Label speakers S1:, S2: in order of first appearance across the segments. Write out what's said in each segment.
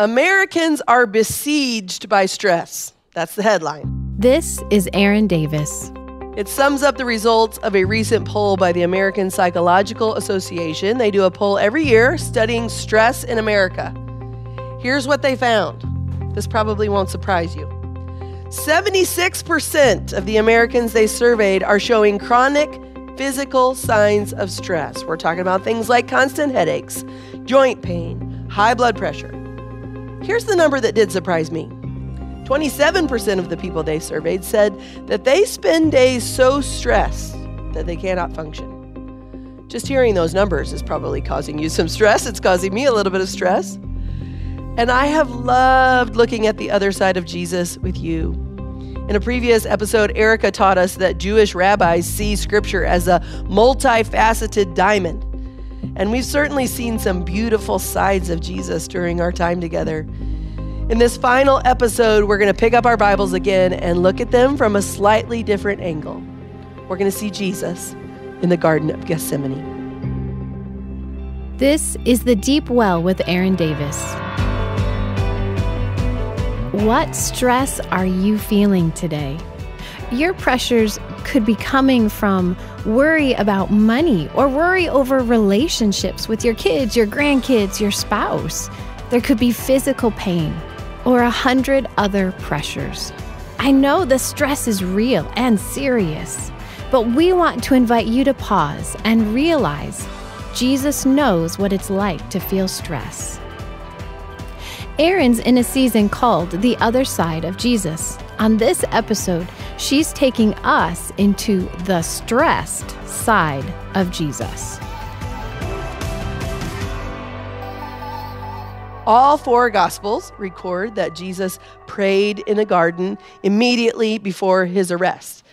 S1: Americans are besieged by stress. That's the headline. This is Aaron Davis. It sums up the results of a recent poll by the American Psychological Association. They do a poll every year studying stress in America. Here's what they found. This probably won't surprise you. 76% of the Americans they surveyed are showing chronic physical signs of stress. We're talking about things like constant headaches, joint pain, high blood pressure. Here's the number that did surprise me 27% of the people they surveyed said that they spend days so stressed that they cannot function. Just hearing those numbers is probably causing you some stress. It's causing me a little bit of stress. And I have loved looking at the other side of Jesus with you. In a previous episode, Erica taught us that Jewish rabbis see scripture as a multifaceted diamond and we've certainly seen some beautiful sides of Jesus during our time together. In this final episode, we're going to pick up our Bibles again and look at them from a slightly different angle. We're going to see Jesus in the Garden of Gethsemane. This is The Deep Well with Aaron Davis.
S2: What stress are you feeling today? Your pressures could be coming from worry about money or worry over relationships with your kids, your grandkids, your spouse. There could be physical pain or a hundred other pressures. I know the stress is real and serious, but we want to invite you to pause and realize Jesus knows what it's like to feel stress. Aaron's in a season called The Other Side of Jesus. On this episode, She's taking us into the stressed side of
S1: Jesus. All four Gospels record that Jesus prayed in a garden immediately before his arrest.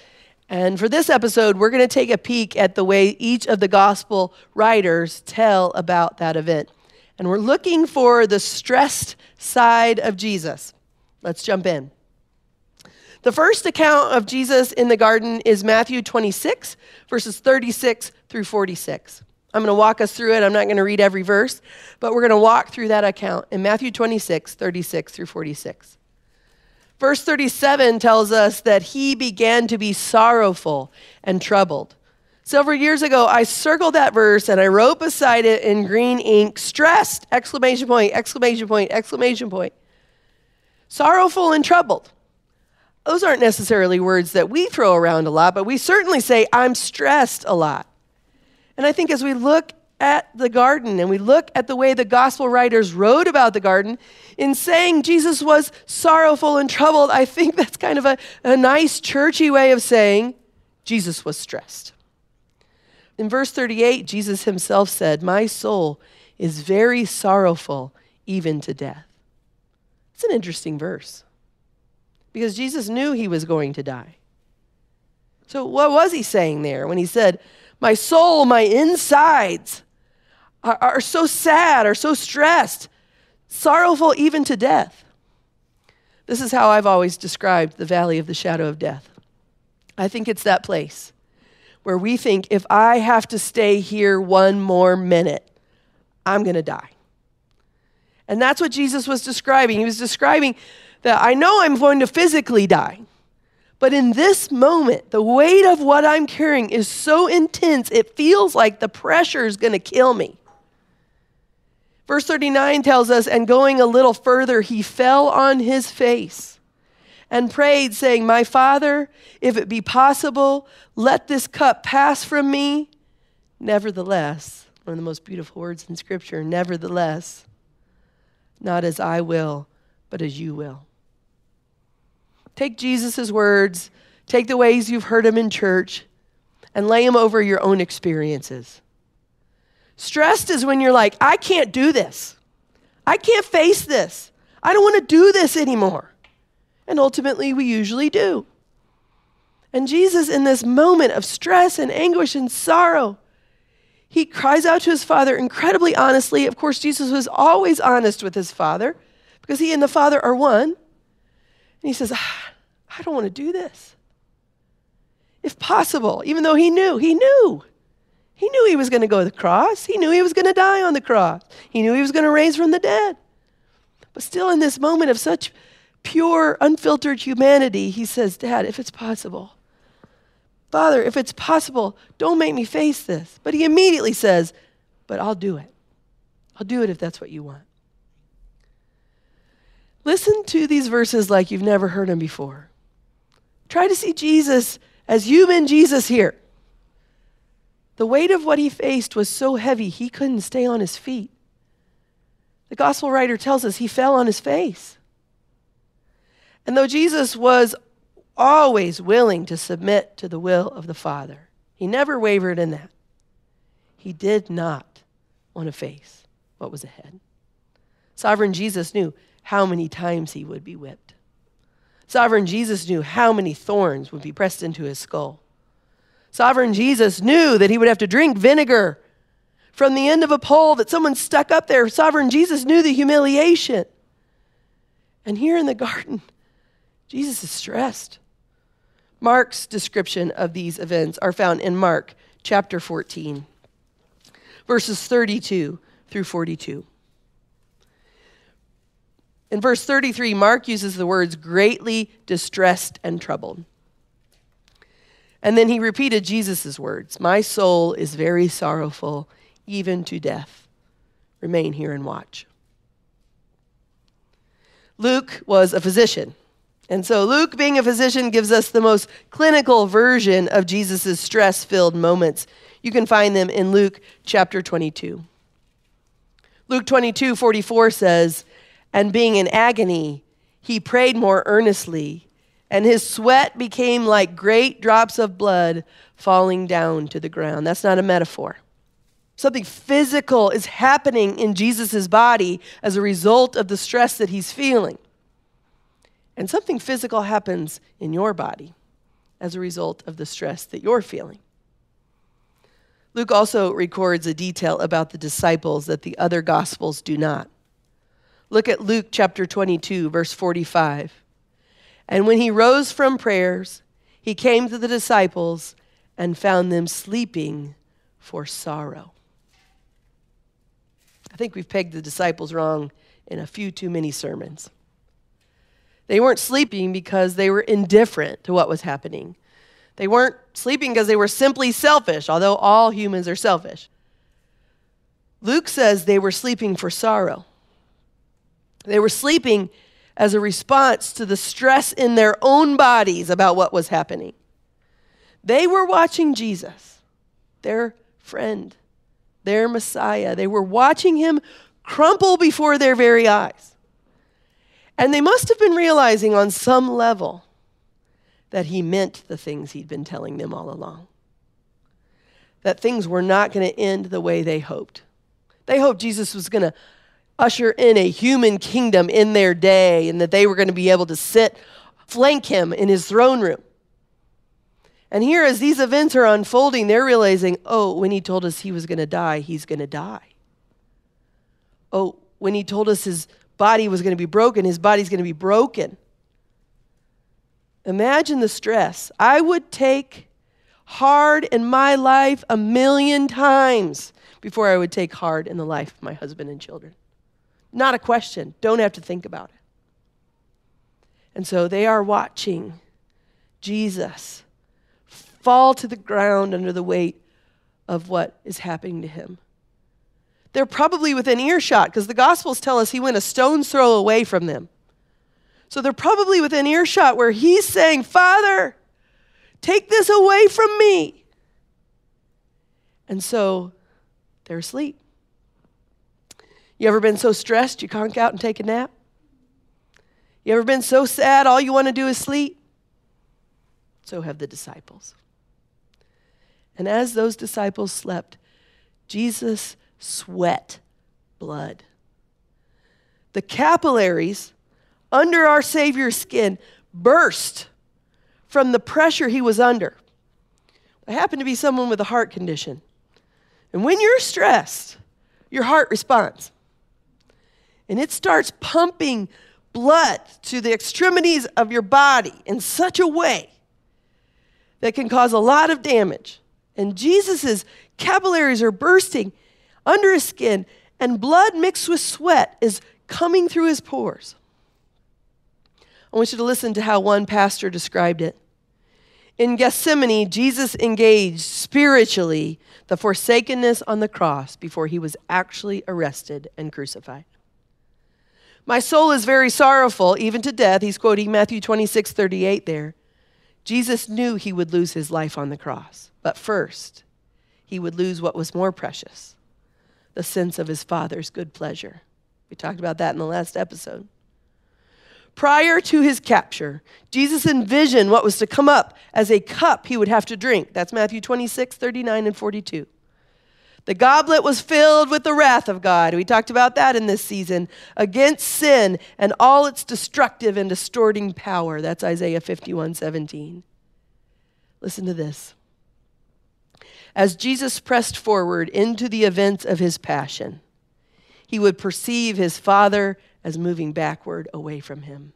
S1: And for this episode, we're going to take a peek at the way each of the Gospel writers tell about that event. And we're looking for the stressed side of Jesus. Let's jump in. The first account of Jesus in the garden is Matthew 26, verses 36 through 46. I'm going to walk us through it. I'm not going to read every verse, but we're going to walk through that account in Matthew 26, 36 through 46. Verse 37 tells us that he began to be sorrowful and troubled. Several years ago, I circled that verse and I wrote beside it in green ink, stressed, exclamation point, exclamation point, exclamation point. Sorrowful and troubled. Those aren't necessarily words that we throw around a lot, but we certainly say, I'm stressed a lot. And I think as we look at the garden and we look at the way the gospel writers wrote about the garden, in saying Jesus was sorrowful and troubled, I think that's kind of a, a nice churchy way of saying Jesus was stressed. In verse 38, Jesus himself said, My soul is very sorrowful, even to death. It's an interesting verse because Jesus knew he was going to die. So, what was he saying there when he said, My soul, my insides are, are so sad, are so stressed, sorrowful even to death? This is how I've always described the valley of the shadow of death. I think it's that place where we think if I have to stay here one more minute, I'm going to die. And that's what Jesus was describing. He was describing that I know I'm going to physically die. But in this moment, the weight of what I'm carrying is so intense, it feels like the pressure is going to kill me. Verse 39 tells us, and going a little further, he fell on his face and prayed, saying, My father, if it be possible, let this cup pass from me. Nevertheless, one of the most beautiful words in Scripture, nevertheless, not as I will, but as you will. Take Jesus' words, take the ways you've heard him in church, and lay them over your own experiences. Stressed is when you're like, I can't do this. I can't face this. I don't want to do this anymore. And ultimately, we usually do. And Jesus, in this moment of stress and anguish and sorrow, he cries out to his father incredibly honestly. Of course, Jesus was always honest with his father because he and the father are one. And he says, ah, I don't want to do this. If possible, even though he knew, he knew. He knew he was going to go to the cross. He knew he was going to die on the cross. He knew he was going to raise from the dead. But still, in this moment of such pure, unfiltered humanity, he says, Dad, if it's possible, Father, if it's possible, don't make me face this. But he immediately says, But I'll do it. I'll do it if that's what you want. Listen to these verses like you've never heard them before. Try to see Jesus as human Jesus here. The weight of what he faced was so heavy, he couldn't stay on his feet. The gospel writer tells us he fell on his face. And though Jesus was always willing to submit to the will of the Father, he never wavered in that. He did not want to face what was ahead. Sovereign Jesus knew how many times he would be whipped. Sovereign Jesus knew how many thorns would be pressed into his skull. Sovereign Jesus knew that he would have to drink vinegar from the end of a pole that someone stuck up there. Sovereign Jesus knew the humiliation. And here in the garden, Jesus is stressed. Mark's description of these events are found in Mark chapter 14, verses 32 through 42. In verse 33, Mark uses the words greatly distressed and troubled. And then he repeated Jesus' words My soul is very sorrowful, even to death. Remain here and watch. Luke was a physician. And so, Luke, being a physician, gives us the most clinical version of Jesus' stress filled moments. You can find them in Luke chapter 22. Luke 22 44 says, and being in agony, he prayed more earnestly, and his sweat became like great drops of blood falling down to the ground. That's not a metaphor. Something physical is happening in Jesus' body as a result of the stress that he's feeling. And something physical happens in your body as a result of the stress that you're feeling. Luke also records a detail about the disciples that the other gospels do not. Look at Luke chapter 22, verse 45. And when he rose from prayers, he came to the disciples and found them sleeping for sorrow. I think we've pegged the disciples wrong in a few too many sermons. They weren't sleeping because they were indifferent to what was happening. They weren't sleeping because they were simply selfish, although all humans are selfish. Luke says they were sleeping for sorrow. They were sleeping as a response to the stress in their own bodies about what was happening. They were watching Jesus, their friend, their Messiah. They were watching him crumple before their very eyes. And they must have been realizing on some level that he meant the things he'd been telling them all along. That things were not going to end the way they hoped. They hoped Jesus was going to usher in a human kingdom in their day and that they were going to be able to sit, flank him in his throne room. And here, as these events are unfolding, they're realizing, oh, when he told us he was going to die, he's going to die. Oh, when he told us his body was going to be broken, his body's going to be broken. Imagine the stress. I would take hard in my life a million times before I would take hard in the life of my husband and children. Not a question. Don't have to think about it. And so they are watching Jesus fall to the ground under the weight of what is happening to him. They're probably within earshot because the Gospels tell us he went a stone's throw away from them. So they're probably within earshot where he's saying, Father, take this away from me. And so they're asleep. You ever been so stressed you conk out and take a nap? You ever been so sad all you want to do is sleep? So have the disciples. And as those disciples slept, Jesus sweat blood. The capillaries under our Savior's skin burst from the pressure he was under. I happen to be someone with a heart condition. And when you're stressed, your heart responds and it starts pumping blood to the extremities of your body in such a way that can cause a lot of damage. And Jesus's capillaries are bursting under his skin, and blood mixed with sweat is coming through his pores. I want you to listen to how one pastor described it. In Gethsemane, Jesus engaged spiritually the forsakenness on the cross before he was actually arrested and crucified. My soul is very sorrowful, even to death. He's quoting Matthew 26, 38 there. Jesus knew he would lose his life on the cross, but first, he would lose what was more precious the sense of his Father's good pleasure. We talked about that in the last episode. Prior to his capture, Jesus envisioned what was to come up as a cup he would have to drink. That's Matthew 26, 39, and 42. The goblet was filled with the wrath of God. We talked about that in this season against sin and all its destructive and distorting power. That's Isaiah 51 17. Listen to this. As Jesus pressed forward into the events of his passion, he would perceive his Father as moving backward away from him.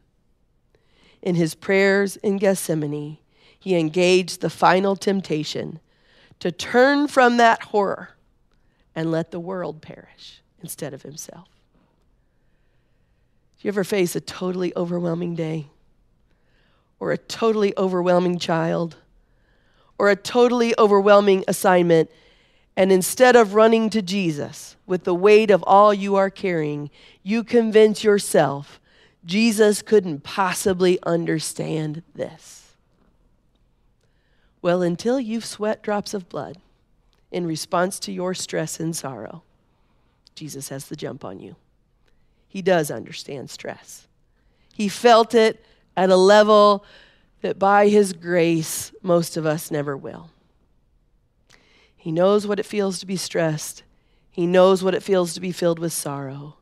S1: In his prayers in Gethsemane, he engaged the final temptation to turn from that horror and let the world perish instead of himself. Do you ever face a totally overwhelming day? Or a totally overwhelming child? Or a totally overwhelming assignment? And instead of running to Jesus with the weight of all you are carrying, you convince yourself Jesus couldn't possibly understand this. Well, until you've sweat drops of blood, in response to your stress and sorrow, Jesus has the jump on you. He does understand stress. He felt it at a level that by His grace, most of us never will. He knows what it feels to be stressed, He knows what it feels to be filled with sorrow,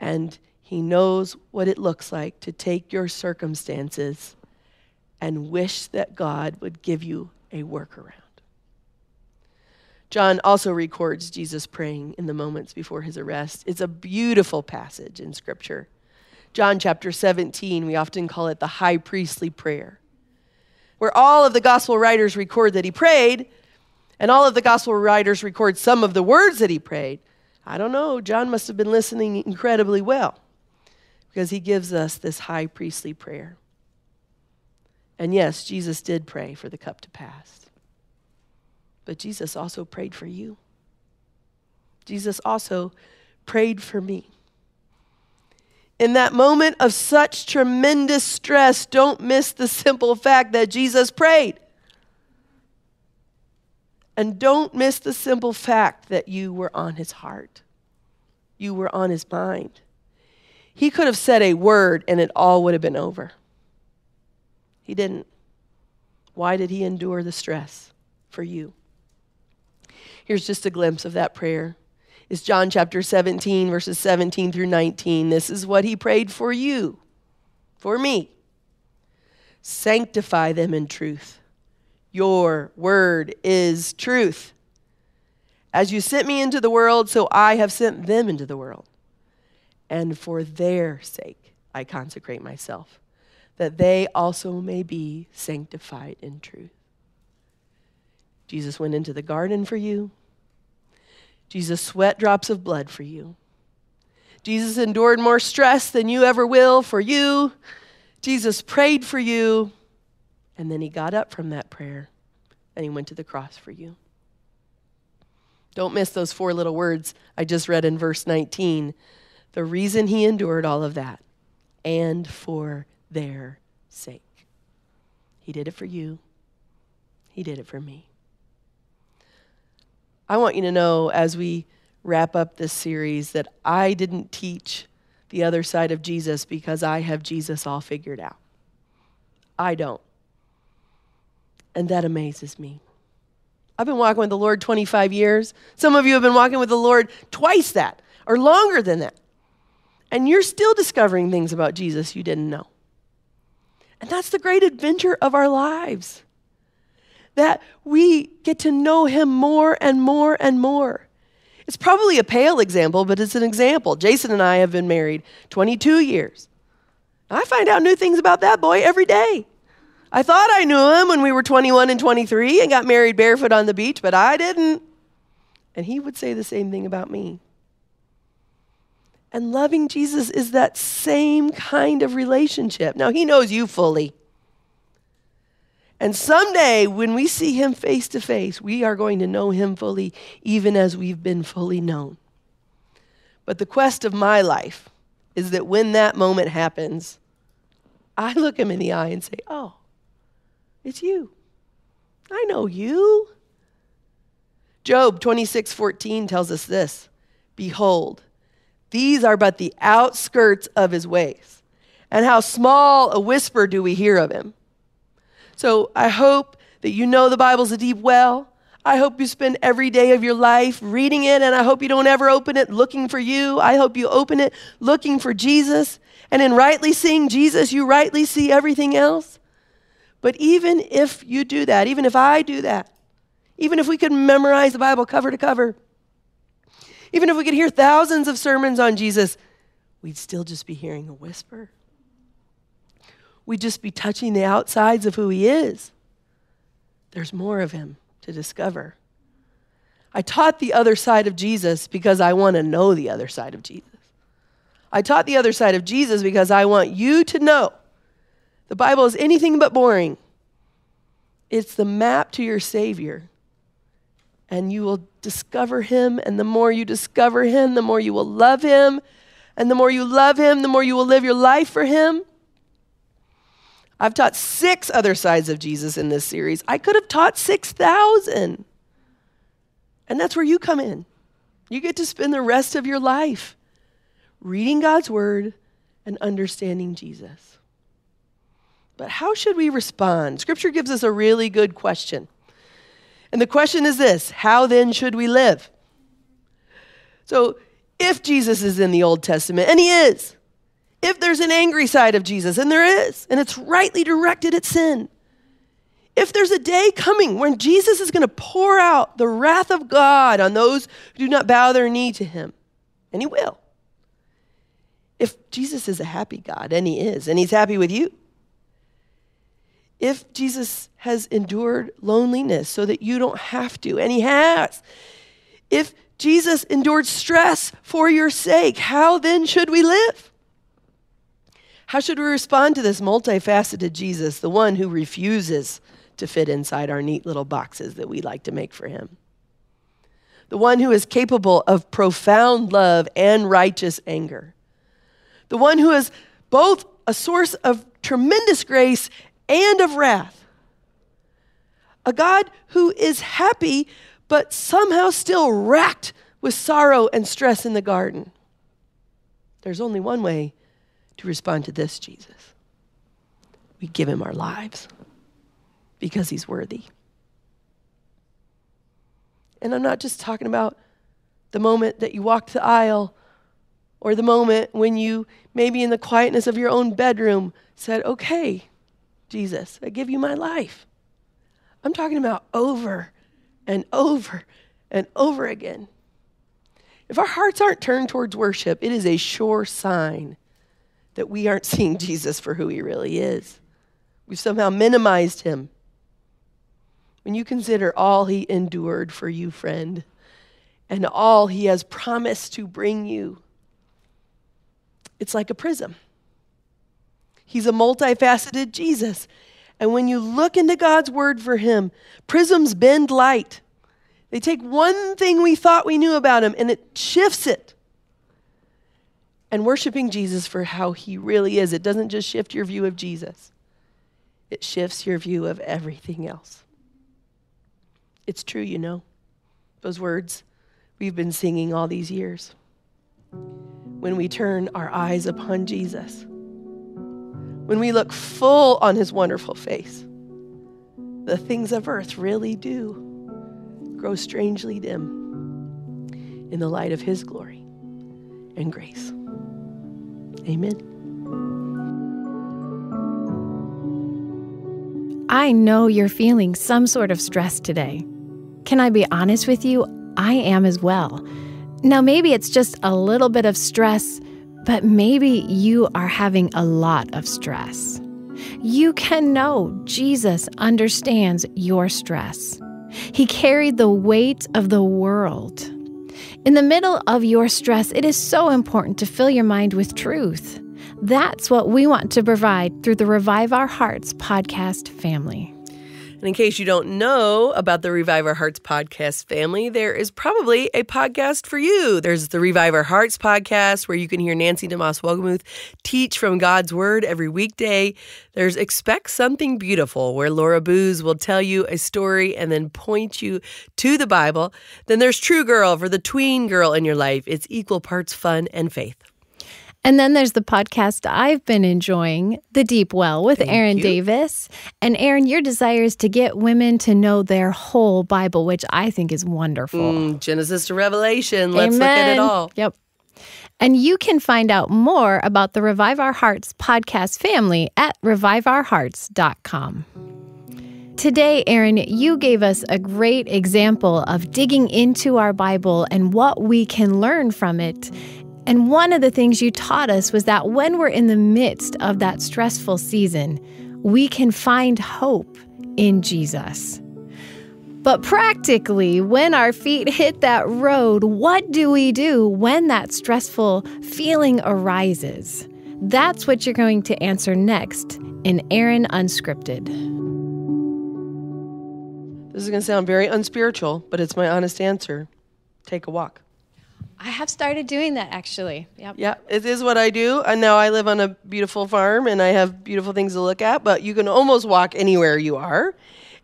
S1: and He knows what it looks like to take your circumstances and wish that God would give you a workaround. John also records Jesus praying in the moments before his arrest. It's a beautiful passage in Scripture. John chapter 17, we often call it the high priestly prayer, where all of the gospel writers record that he prayed, and all of the gospel writers record some of the words that he prayed. I don't know, John must have been listening incredibly well because he gives us this high priestly prayer. And yes, Jesus did pray for the cup to pass. But Jesus also prayed for you. Jesus also prayed for me. In that moment of such tremendous stress, don't miss the simple fact that Jesus prayed. And don't miss the simple fact that you were on his heart, you were on his mind. He could have said a word and it all would have been over. He didn't. Why did he endure the stress for you? Here's just a glimpse of that prayer. It's John chapter 17, verses 17 through 19. This is what he prayed for you, for me. Sanctify them in truth. Your word is truth. As you sent me into the world, so I have sent them into the world. And for their sake, I consecrate myself, that they also may be sanctified in truth. Jesus went into the garden for you. Jesus sweat drops of blood for you. Jesus endured more stress than you ever will for you. Jesus prayed for you. And then he got up from that prayer and he went to the cross for you. Don't miss those four little words I just read in verse 19. The reason he endured all of that and for their sake. He did it for you, he did it for me. I want you to know as we wrap up this series that I didn't teach the other side of Jesus because I have Jesus all figured out. I don't. And that amazes me. I've been walking with the Lord 25 years. Some of you have been walking with the Lord twice that or longer than that. And you're still discovering things about Jesus you didn't know. And that's the great adventure of our lives that we get to know him more and more and more. It's probably a pale example, but it's an example. Jason and I have been married 22 years. I find out new things about that boy every day. I thought I knew him when we were 21 and 23 and got married barefoot on the beach, but I didn't. And he would say the same thing about me. And loving Jesus is that same kind of relationship. Now, he knows you fully. And someday, when we see him face to face, we are going to know him fully, even as we've been fully known. But the quest of my life is that when that moment happens, I look him in the eye and say, Oh, it's you. I know you. Job 26 14 tells us this Behold, these are but the outskirts of his ways, and how small a whisper do we hear of him. So I hope that you know the Bible's a deep well. I hope you spend every day of your life reading it, and I hope you don't ever open it looking for you. I hope you open it looking for Jesus. And in rightly seeing Jesus, you rightly see everything else. But even if you do that, even if I do that, even if we could memorize the Bible cover to cover, even if we could hear thousands of sermons on Jesus, we'd still just be hearing a whisper we'd just be touching the outsides of who he is. There's more of him to discover. I taught the other side of Jesus because I want to know the other side of Jesus. I taught the other side of Jesus because I want you to know the Bible is anything but boring. It's the map to your Savior, and you will discover Him. And the more you discover Him, the more you will love Him. And the more you love Him, the more you will live your life for Him. I've taught six other sides of Jesus in this series. I could have taught 6,000. And that's where you come in. You get to spend the rest of your life reading God's word and understanding Jesus. But how should we respond? Scripture gives us a really good question. And the question is this How then should we live? So, if Jesus is in the Old Testament, and he is, if there's an angry side of Jesus, and there is, and it's rightly directed at sin, if there's a day coming when Jesus is going to pour out the wrath of God on those who do not bow their knee to him, and he will. If Jesus is a happy God, and he is, and he's happy with you, if Jesus has endured loneliness so that you don't have to, and he has, if Jesus endured stress for your sake, how then should we live? How should we respond to this multifaceted Jesus, the one who refuses to fit inside our neat little boxes that we like to make for him? The one who is capable of profound love and righteous anger. The one who is both a source of tremendous grace and of wrath. A God who is happy, but somehow still racked with sorrow and stress in the garden. There's only one way to respond to this Jesus. We give him our lives because he's worthy. And I'm not just talking about the moment that you walked the aisle or the moment when you, maybe in the quietness of your own bedroom, said, Okay, Jesus, I give you my life. I'm talking about over and over and over again. If our hearts aren't turned towards worship, it is a sure sign that we aren't seeing Jesus for who he really is. We've somehow minimized him. When you consider all he endured for you, friend, and all he has promised to bring you, it's like a prism. He's a multifaceted Jesus. And when you look into God's word for him, prisms bend light. They take one thing we thought we knew about him and it shifts it and worshiping Jesus for how he really is. It doesn't just shift your view of Jesus, it shifts your view of everything else. It's true, you know, those words we've been singing all these years. When we turn our eyes upon Jesus, when we look full on his wonderful face, the things of earth really do grow strangely dim in the light of his glory and grace. Amen.
S2: I know you're feeling some sort of stress today. Can I be honest with you? I am as well. Now, maybe it's just a little bit of stress, but maybe you are having a lot of stress. You can know Jesus understands your stress. He carried the weight of the world. In the middle of your stress, it is so important to fill your mind with truth. That's what we want to provide through the Revive Our Hearts podcast family.
S1: And in case you don't know about the Revive Our Hearts podcast family, there is probably a podcast for you. There's the Revive Our Hearts podcast where you can hear Nancy DeMoss Wogamuth teach from God's Word every weekday. There's Expect Something Beautiful where Laura Booz will tell you a story and then point you to the Bible. Then there's True Girl for the tween girl in your life. It's equal parts fun and faith.
S2: And then there's the podcast I've been enjoying, The Deep Well, with Thank Aaron you. Davis. And Aaron, your desire is to get women to know their whole Bible, which I think is wonderful. Mm,
S1: Genesis to Revelation. Let's Amen. look at it all.
S2: Yep. And you can find out more about the Revive Our Hearts podcast family at reviveourhearts.com. Today, Aaron, you gave us a great example of digging into our Bible and what we can learn from it. And one of the things you taught us was that when we're in the midst of that stressful season, we can find hope in Jesus. But practically, when our feet hit that road, what do we do when that stressful feeling arises? That's what you're going to answer next in Aaron Unscripted.
S1: This is going to sound very unspiritual, but it's my honest answer. Take a walk.
S2: I have started doing that actually. Yep. Yeah,
S1: it is what I do. And now I live on a beautiful farm and I have beautiful things to look at, but you can almost walk anywhere you are.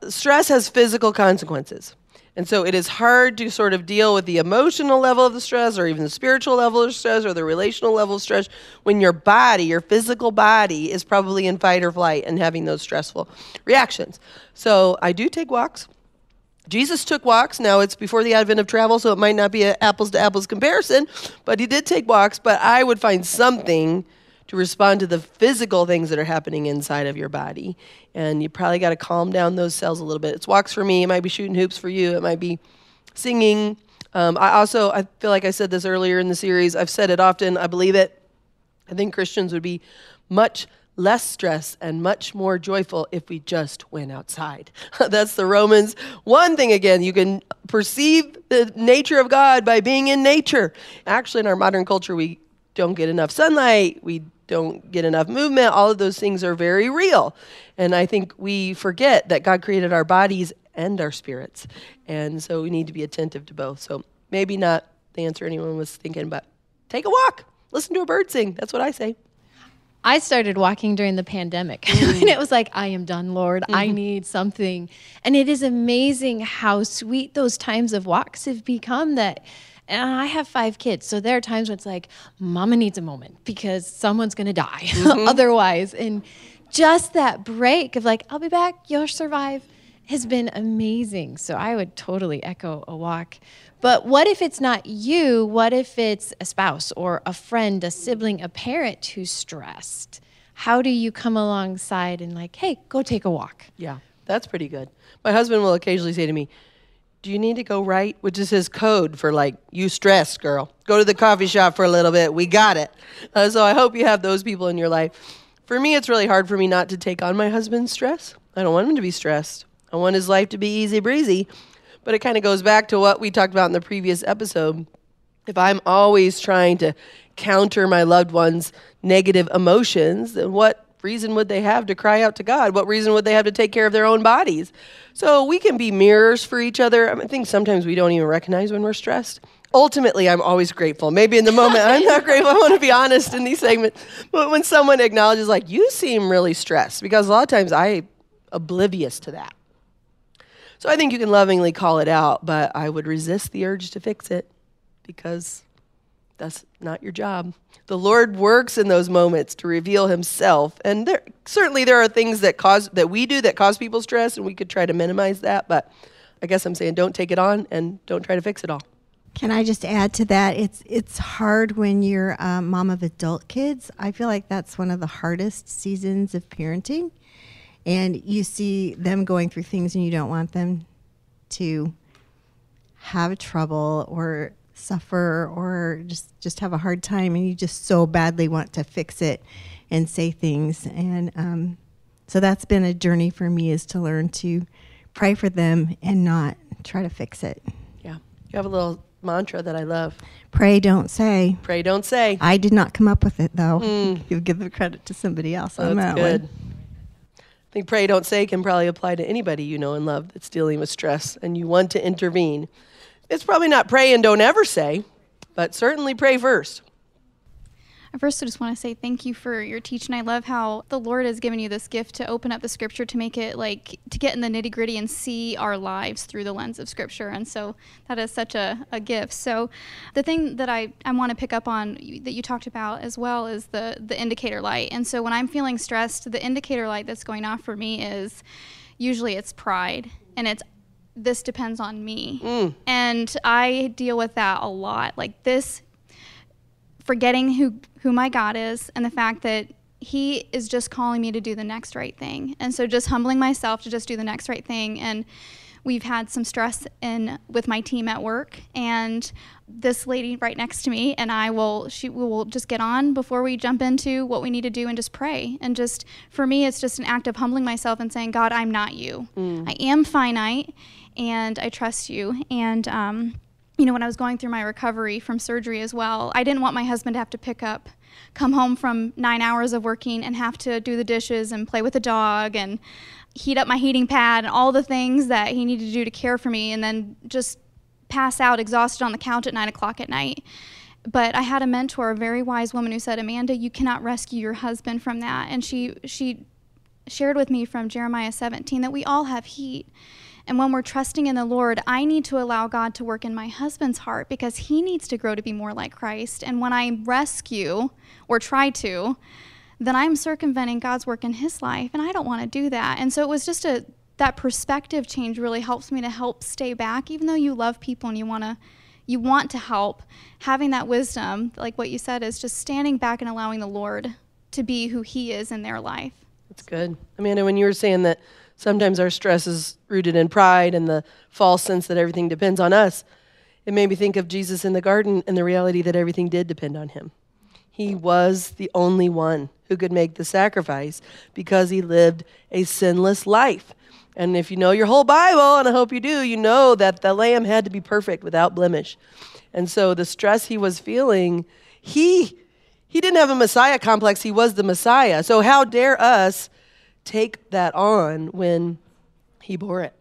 S1: Stress has physical consequences. And so it is hard to sort of deal with the emotional level of the stress or even the spiritual level of stress or the relational level of stress when your body, your physical body, is probably in fight or flight and having those stressful reactions. So I do take walks. Jesus took walks. Now it's before the advent of travel, so it might not be an apples to apples comparison, but he did take walks. But I would find something to respond to the physical things that are happening inside of your body. And you probably got to calm down those cells a little bit. It's walks for me. It might be shooting hoops for you. It might be singing. Um, I also, I feel like I said this earlier in the series. I've said it often. I believe it. I think Christians would be much less stress and much more joyful if we just went outside. That's the Romans. One thing again, you can perceive the nature of God by being in nature. Actually, in our modern culture, we don't get enough sunlight, we don't get enough movement. All of those things are very real. And I think we forget that God created our bodies and our spirits. And so we need to be attentive to both. So maybe not the answer anyone was thinking, but take a walk, listen to a bird sing. That's what I say.
S2: I started walking during the pandemic. and it was like, I am done, Lord. Mm-hmm. I need something. And it is amazing how sweet those times of walks have become that. And I have five kids. So there are times when it's like, Mama needs a moment because someone's going to die mm-hmm. otherwise. And just that break of like, I'll be back, you'll survive has been amazing. So I would totally echo a walk. But what if it's not you? What if it's a spouse or a friend, a sibling, a parent who's stressed? How do you come alongside and, like, hey, go take a walk?
S1: Yeah, that's pretty good. My husband will occasionally say to me, do you need to go right? Which is his code for like, you stress, girl. Go to the coffee shop for a little bit. We got it. Uh, so I hope you have those people in your life. For me, it's really hard for me not to take on my husband's stress. I don't want him to be stressed. I want his life to be easy breezy. But it kind of goes back to what we talked about in the previous episode. If I'm always trying to counter my loved one's negative emotions, then what reason would they have to cry out to God? What reason would they have to take care of their own bodies? So we can be mirrors for each other. I, mean, I think sometimes we don't even recognize when we're stressed. Ultimately, I'm always grateful. Maybe in the moment I'm not grateful. I want to be honest in these segments. But when someone acknowledges, like, you seem really stressed, because a lot of times I'm oblivious to that. So I think you can lovingly call it out, but I would resist the urge to fix it because that's not your job. The Lord works in those moments to reveal himself. And there, certainly there are things that cause that we do that cause people stress and we could try to minimize that, but I guess I'm saying don't take it on and don't try to fix it all.
S2: Can I just add to that? It's it's hard when you're a mom of adult kids. I feel like that's one of the hardest seasons of parenting and you see them going through things and you don't want them to have trouble or suffer or just just have a hard time and you just so badly want to fix it and say things and um, so that's been a journey for me is to learn to pray for them and not try to fix it
S1: yeah you have a little mantra that i love
S2: pray don't say
S1: pray don't say
S2: i did not come up with it though mm. you give the credit to somebody else on that good. one
S1: think pray don't say can probably apply to anybody you know and love that's dealing with stress and you want to intervene. It's probably not pray and don't ever say, but certainly pray first.
S3: I first just want to say thank you for your teaching. I love how the Lord has given you this gift to open up the scripture to make it like to get in the nitty gritty and see our lives through the lens of scripture. And so that is such a, a gift. So the thing that I, I want to pick up on that you talked about as well is the, the indicator light. And so when I'm feeling stressed, the indicator light that's going off for me is usually it's pride and it's this depends on me. Mm. And I deal with that a lot. Like, this forgetting who, who my God is and the fact that He is just calling me to do the next right thing. And so just humbling myself to just do the next right thing. And we've had some stress in with my team at work and this lady right next to me and I will she we will just get on before we jump into what we need to do and just pray and just for me it's just an act of humbling myself and saying God I'm not you mm. I am finite and I trust you and um, you know, when I was going through my recovery from surgery as well, I didn't want my husband to have to pick up, come home from nine hours of working and have to do the dishes and play with the dog and heat up my heating pad and all the things that he needed to do to care for me and then just pass out exhausted on the couch at nine o'clock at night. But I had a mentor, a very wise woman who said, Amanda, you cannot rescue your husband from that. And she, she shared with me from Jeremiah 17 that we all have heat and when we're trusting in the Lord, I need to allow God to work in my husband's heart because he needs to grow to be more like Christ. And when I rescue or try to, then I'm circumventing God's work in his life, and I don't want to do that. And so it was just a that perspective change really helps me to help stay back even though you love people and you want to you want to help having that wisdom like what you said is just standing back and allowing the Lord to be who he is in their life.
S1: That's good. Amanda, when you were saying that Sometimes our stress is rooted in pride and the false sense that everything depends on us. It made me think of Jesus in the garden and the reality that everything did depend on him. He was the only one who could make the sacrifice because he lived a sinless life. And if you know your whole Bible, and I hope you do, you know that the lamb had to be perfect without blemish. And so the stress he was feeling, he he didn't have a messiah complex, he was the messiah. So how dare us take that on when he bore it.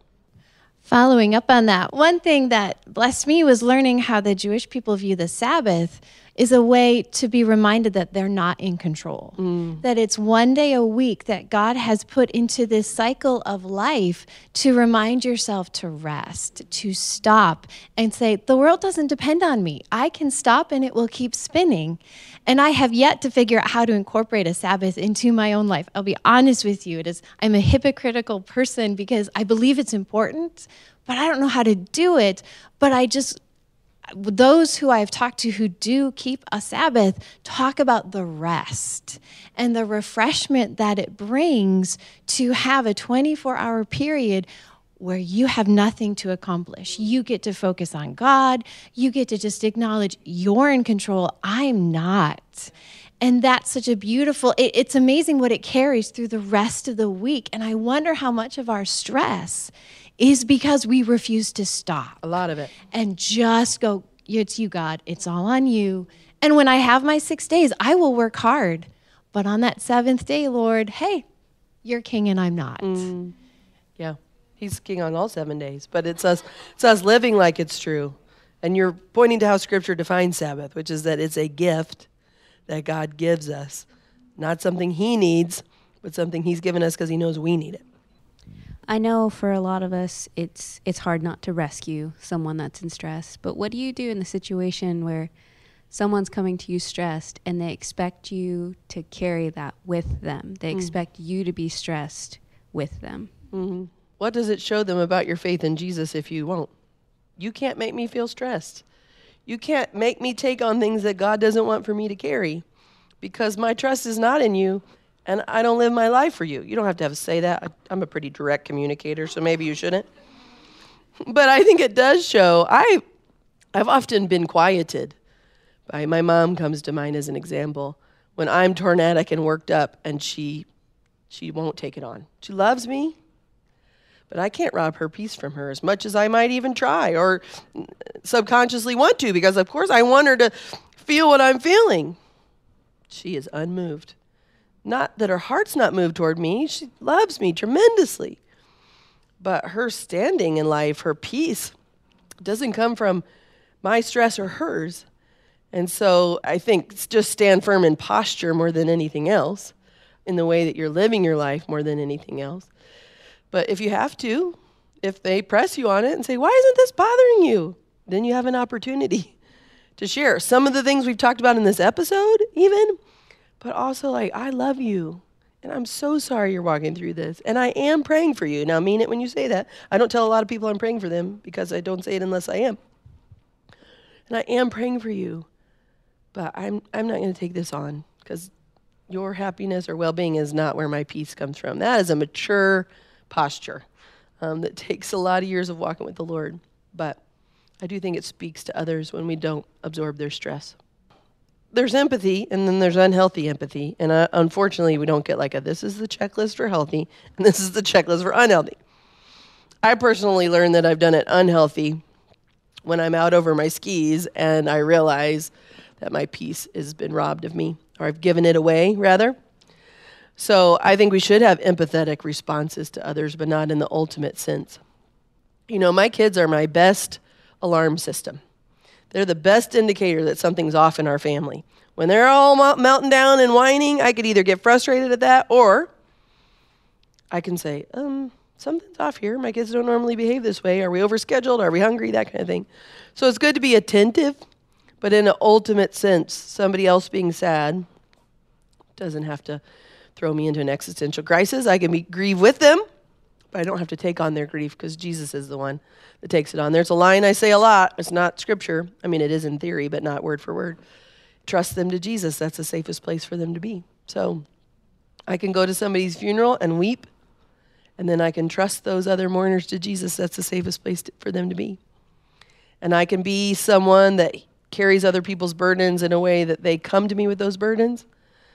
S1: Following up on that, one thing that blessed me was learning how the
S2: Jewish people view the Sabbath is a way to be reminded that they're not in control. Mm. That it's one day a week that God has put into this cycle of life to remind yourself to rest, to stop and say, the world doesn't depend on me. I can stop and it will keep spinning. And I have yet to figure out how to incorporate a Sabbath into my own life. I'll be honest with you, it is I'm a hypocritical person because I believe it's important, but I don't know how to do it. But I just those who I have talked to who do keep a Sabbath talk about the rest and the refreshment that it brings to have a 24 hour period where you have nothing to accomplish. You get to focus on God. You get to just acknowledge you're in control. I'm not. And that's such a beautiful, it, it's amazing what it carries through the rest of the week. And I wonder how much of our stress is because we refuse to stop. A lot of it. And just go, it's you, God. It's all on you. And when I have my six days, I will work hard. But on that seventh day, Lord, hey, you're king and I'm not. Mm.
S1: Yeah. He's king on all seven days, but it's us it's us living like it's true. And you're pointing to how scripture defines Sabbath, which is that it's a gift that God gives us. Not something he needs, but something he's given us because he knows we need it. I know
S2: for a lot of us, it's it's hard not to rescue someone that's in stress. But what do you do in the situation where someone's coming to you stressed and they expect you to carry
S1: that with them? They mm. expect you
S2: to be stressed with them.
S1: Mm-hmm. What does it show them about your faith in Jesus if you won't? You can't make me feel stressed. You can't make me take on things that God doesn't want for me to carry because my trust is not in you and I don't live my life for you. You don't have to have to say that. I, am a pretty direct communicator, so maybe you shouldn't. But I think it does show. I, I've often been quieted by my mom. Comes to mind as an example when I'm tornadic and worked up, and she, she won't take it on. She loves me, but I can't rob her peace from her as much as I might even try or subconsciously want to, because of course I want her to feel what I'm feeling. She is unmoved. Not that her heart's not moved toward me, she loves me tremendously. But her standing in life, her peace, doesn't come from my stress or hers. And so I think just stand firm in posture more than anything else, in the way that you're living your life more than anything else. But if you have to, if they press you on it and say, why isn't this bothering you? Then you have an opportunity to share. Some of the things we've talked about in this episode, even, but also like, I love you. And I'm so sorry you're walking through this. And I am praying for you. Now, I mean it when you say that. I don't tell a lot of people I'm praying for them because I don't say it unless I am. And I am praying for you. But I'm, I'm not going to take this on because your happiness or well being is not where my peace comes from. That is a mature posture um, that takes a lot of years of walking with the Lord. But I do think it speaks to others when we don't absorb their stress there's empathy and then there's unhealthy empathy. And uh, unfortunately, we don't get like a this is the checklist for healthy and this is the checklist for unhealthy. I personally learned that I've done it unhealthy when I'm out over my skis and I realize that my peace has been robbed of me or I've given it away, rather. So I think we should have empathetic responses to others, but not in the ultimate sense. You know, my kids are my best alarm system. They're the best indicator that something's off in our family. When they're all melting down and whining, I could either get frustrated at that or I can say, um, something's off here. My kids don't normally behave this way. Are we overscheduled? Are we hungry? That kind of thing. So it's good to be attentive, but in an ultimate sense, somebody else being sad doesn't have to throw me into an existential crisis. I can be, grieve with them I don't have to take on their grief because Jesus is the one that takes it on. There's a line I say a lot. It's not scripture. I mean, it is in theory, but not word for word. Trust them to Jesus. That's the safest place for them to be. So I can go to somebody's funeral and weep, and then I can trust those other mourners to Jesus. That's the safest place to, for them to be. And I can be someone that carries other people's burdens in a way that they come to me with those burdens.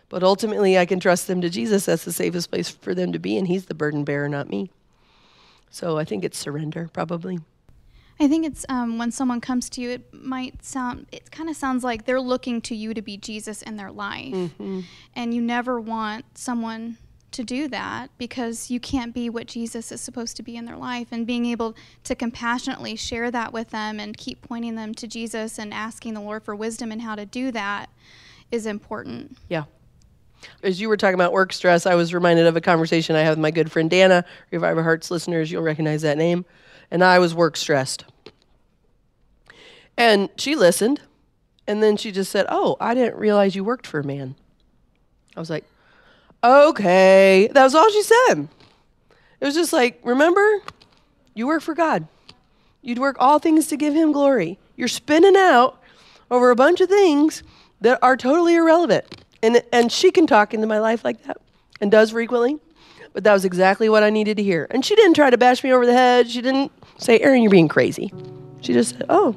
S1: But ultimately, I can trust them to Jesus. That's the safest place for them to be, and He's the burden bearer, not me. So I think it's surrender, probably.
S3: I think it's um, when someone comes to you, it might sound, it kind of sounds like they're looking to you to be Jesus in their life. Mm-hmm. And you never want someone to do that because you can't be what Jesus is supposed to be in their life. And being able to compassionately share that with them and keep pointing them to Jesus and asking the Lord for wisdom and how to do that is important.
S1: Yeah. As you were talking about work stress, I was reminded of a conversation I had with my good friend Dana, Reviver Hearts listeners, you'll recognize that name. And I was work stressed. And she listened. And then she just said, Oh, I didn't realize you worked for a man. I was like, Okay. That was all she said. It was just like, Remember, you work for God. You'd work all things to give him glory. You're spinning out over a bunch of things that are totally irrelevant. And, and she can talk into my life like that and does frequently. But that was exactly what I needed to hear. And she didn't try to bash me over the head. She didn't say, Aaron, you're being crazy. She just said, Oh,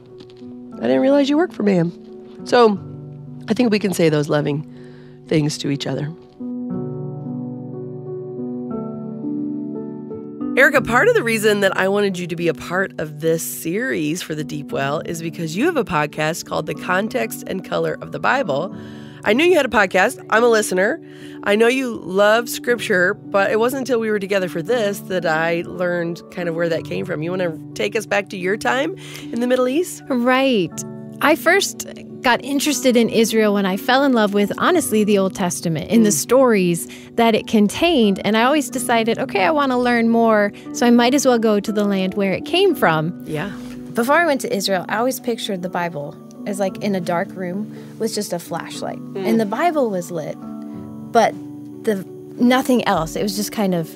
S1: I didn't realize you work for ma'am. So I think we can say those loving things to each other. Erica, part of the reason that I wanted you to be a part of this series for the Deep Well is because you have a podcast called The Context and Color of the Bible I knew you had a podcast. I'm a listener. I know you love scripture, but it wasn't until we were together for this that I learned kind of where that came from. You want to take us back to your time in the Middle East? Right. I
S2: first got interested in Israel when I fell in love with, honestly, the Old Testament and the mm. stories that it contained. And I always decided, okay, I want to learn more, so I might as well go to the land where it came from. Yeah. Before I went to Israel, I always pictured the Bible is like in a dark room with just a flashlight. Mm. And the Bible was lit, but the nothing else. It was just kind of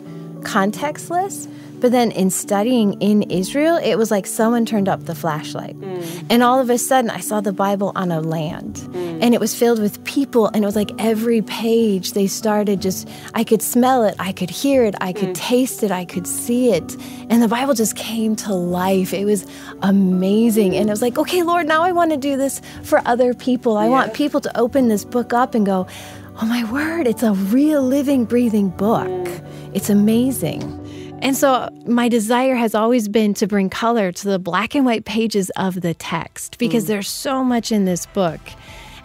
S2: contextless. But then in studying in Israel, it was like someone turned up the flashlight. Mm. And all of a sudden, I saw the Bible on a land. Mm. And it was filled with people. And it was like every page they started just, I could smell it, I could hear it, I could mm. taste it, I could see it. And the Bible just came to life. It was amazing. And it was like, okay, Lord, now I want to do this for other people. I yeah. want people to open this book up and go, oh my word, it's a real living, breathing book. Mm. It's amazing. And so my desire has always been to bring color to the black and white pages of the text because mm. there's so much in this book.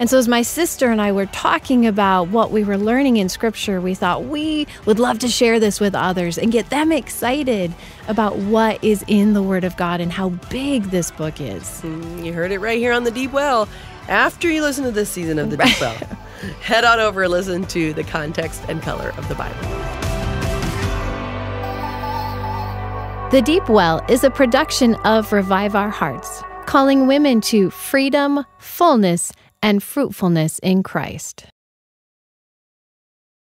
S2: And so, as my sister and I were talking about what we were learning in scripture, we thought we would love to share this with others and get them excited about what is in the Word of God and how big this book is. Mm,
S1: you heard it right here on The Deep Well. After you listen to this season of The Deep Well, head on over and listen to The Context and Color of the Bible. The
S2: Deep Well is a production of Revive Our Hearts, calling women to freedom,
S3: fullness, and fruitfulness in Christ.